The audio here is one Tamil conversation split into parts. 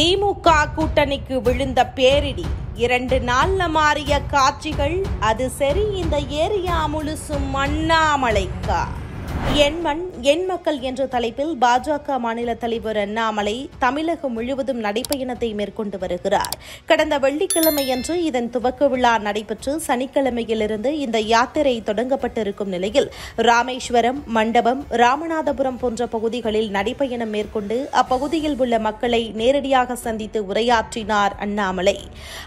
திமுக கூட்டணிக்கு விழுந்த பேரிடி இரண்டு நாள்ல மாறிய காட்சிகள் அது சரி இந்த ஏரியா முழுசும் அண்ணாமலைக்கா என் மண் என் மக்கள் என்ற தலைப்பில் பாஜக மாநில தலைவர் அண்ணாமலை தமிழகம் முழுவதும் நடைப்பயணத்தை மேற்கொண்டு வருகிறார் கடந்த வெள்ளிக்கிழமையன்று இதன் துவக்க விழா நடைபெற்று சனிக்கிழமையிலிருந்து இந்த யாத்திரை தொடங்கப்பட்டிருக்கும் நிலையில் ராமேஸ்வரம் மண்டபம் ராமநாதபுரம் போன்ற பகுதிகளில் நடைப்பயணம் மேற்கொண்டு அப்பகுதியில் உள்ள மக்களை நேரடியாக சந்தித்து உரையாற்றினார் அண்ணாமலை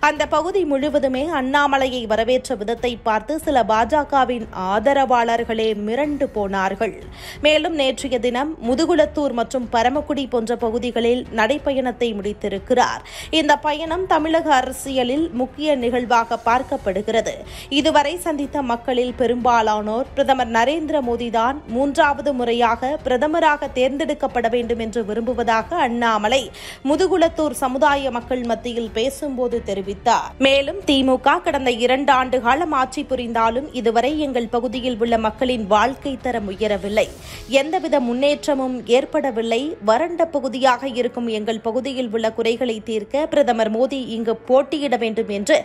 அந்த பகுதி முழுவதுமே அண்ணாமலையை வரவேற்ற விதத்தை பார்த்து சில பாஜகவின் ஆதரவாளர்களே மிரண்டு போனார் வருகிறார்கள் மேலும் நேற்றைய தினம் முதுகுளத்தூர் மற்றும் பரமக்குடி போன்ற பகுதிகளில் நடைப்பயணத்தை முடித்திருக்கிறார் இந்த பயணம் தமிழக அரசியலில் முக்கிய நிகழ்வாக பார்க்கப்படுகிறது இதுவரை சந்தித்த மக்களில் பெரும்பாலானோர் பிரதமர் நரேந்திர மோடிதான் மூன்றாவது முறையாக பிரதமராக தேர்ந்தெடுக்கப்பட வேண்டும் என்று விரும்புவதாக அண்ணாமலை முதுகுளத்தூர் சமுதாய மக்கள் மத்தியில் பேசும்போது தெரிவித்தார் மேலும் திமுக கடந்த இரண்டு ஆண்டு காலம் ஆட்சி புரிந்தாலும் இதுவரை எங்கள் பகுதியில் உள்ள மக்களின் வாழ்க்கை தரம் உயர் உயரவில்லை எந்தவித முன்னேற்றமும் ஏற்படவில்லை வறண்ட பகுதியாக இருக்கும் எங்கள் பகுதியில் உள்ள குறைகளை தீர்க்க பிரதமர் மோடி இங்கு போட்டியிட வேண்டும் என்று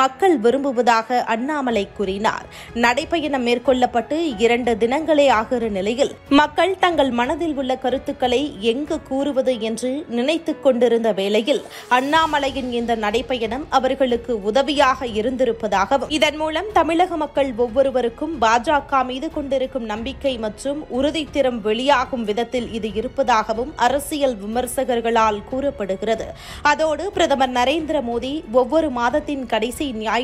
மக்கள் விரும்புவதாக அண்ணாமலை கூறினார் நடைபயணம் மேற்கொள்ளப்பட்டு இரண்டு தினங்களே ஆகிற நிலையில் மக்கள் தங்கள் மனதில் உள்ள கருத்துக்களை எங்கு கூறுவது என்று நினைத்துக் கொண்டிருந்த வேளையில் அண்ணாமலையின் இந்த நடைபயணம் அவர்களுக்கு உதவியாக இருந்திருப்பதாகவும் இதன் மூலம் தமிழக மக்கள் ஒவ்வொருவருக்கும் பாஜக மீது கொண்டிருக்கும் நம்பிக்கை மற்றும் உறுதித்திறம் வெளியாகும் விதத்தில் இது இருப்பதாகவும் அரசியல் விமர்சகர்களால் கூறப்படுகிறது அதோடு பிரதமர் நரேந்திர மோடி ஒவ்வொரு மாதத்தின் கடைசி ஞாயிற்றுக்கிழமை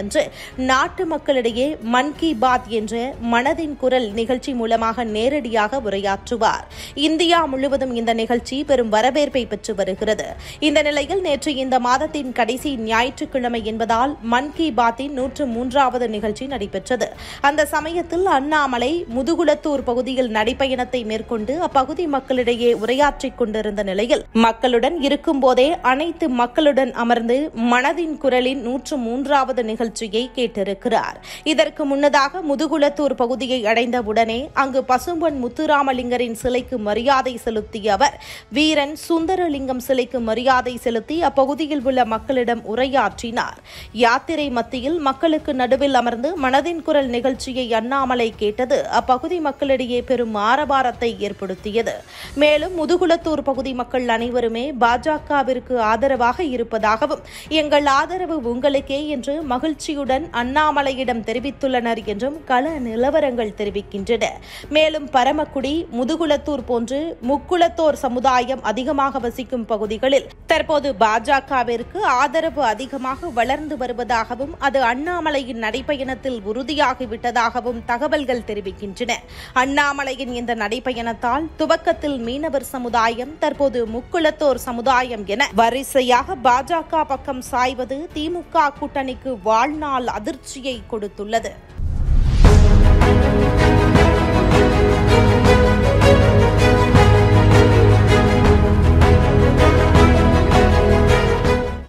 ஞாயிற்றுக்கிழமையன்று நாட்டு மக்களிடையே மன் கி பாத் என்ற மனதின் குரல் நிகழ்ச்சி மூலமாக நேரடியாக உரையாற்றுவார் இந்தியா முழுவதும் இந்த நிகழ்ச்சி பெரும் வரவேற்பை பெற்று வருகிறது இந்த நிலையில் நேற்று இந்த மாதத்தின் கடைசி ஞாயிற்றுக்கிழமை என்பதால் மன் கி பாத்தின் நூற்று மூன்றாவது நிகழ்ச்சி நடைபெற்றது அந்த சமயத்தில் அண்ணாமலை முதுகுல மூலத்தூர் பகுதியில் நடைபயணத்தை மேற்கொண்டு அப்பகுதி மக்களிடையே உரையாற்றிக் கொண்டிருந்த நிலையில் மக்களுடன் இருக்கும் போதே அனைத்து மக்களுடன் அமர்ந்து மனதின் குரலின் நூற்று மூன்றாவது நிகழ்ச்சியை கேட்டிருக்கிறார் இதற்கு முன்னதாக முதுகுளத்தூர் பகுதியை அடைந்தவுடனே அங்கு பசும்பொன் முத்துராமலிங்கரின் சிலைக்கு மரியாதை செலுத்திய அவர் வீரன் சுந்தரலிங்கம் சிலைக்கு மரியாதை செலுத்தி அப்பகுதியில் உள்ள மக்களிடம் உரையாற்றினார் யாத்திரை மத்தியில் மக்களுக்கு நடுவில் அமர்ந்து மனதின் குரல் நிகழ்ச்சியை அண்ணாமலை கேட்டது அப்பகுதி மக்களிடையே பெரும் ஆரபாரத்தை ஏற்படுத்தியது மேலும் முதுகுளத்தூர் பகுதி மக்கள் அனைவருமே பாஜகவிற்கு ஆதரவாக இருப்பதாகவும் எங்கள் ஆதரவு உங்களுக்கே என்று மகிழ்ச்சியுடன் அண்ணாமலையிடம் தெரிவித்துள்ளனர் என்றும் கள நிலவரங்கள் தெரிவிக்கின்றன மேலும் பரமக்குடி முதுகுளத்தூர் போன்று முக்குளத்தோர் சமுதாயம் அதிகமாக வசிக்கும் பகுதிகளில் தற்போது பாஜகவிற்கு ஆதரவு அதிகமாக வளர்ந்து வருவதாகவும் அது அண்ணாமலையின் நடைபயணத்தில் உறுதியாகிவிட்டதாகவும் தகவல்கள் தெரிவிக்கின்றன அண்ணாமலையின் இந்த நடைபயணத்தால் துவக்கத்தில் மீனவர் சமுதாயம் தற்போது முக்குளத்தோர் சமுதாயம் என வரிசையாக பாஜக பக்கம் சாய்வது திமுக கூட்டணிக்கு வாழ்நாள் அதிர்ச்சியை கொடுத்துள்ளது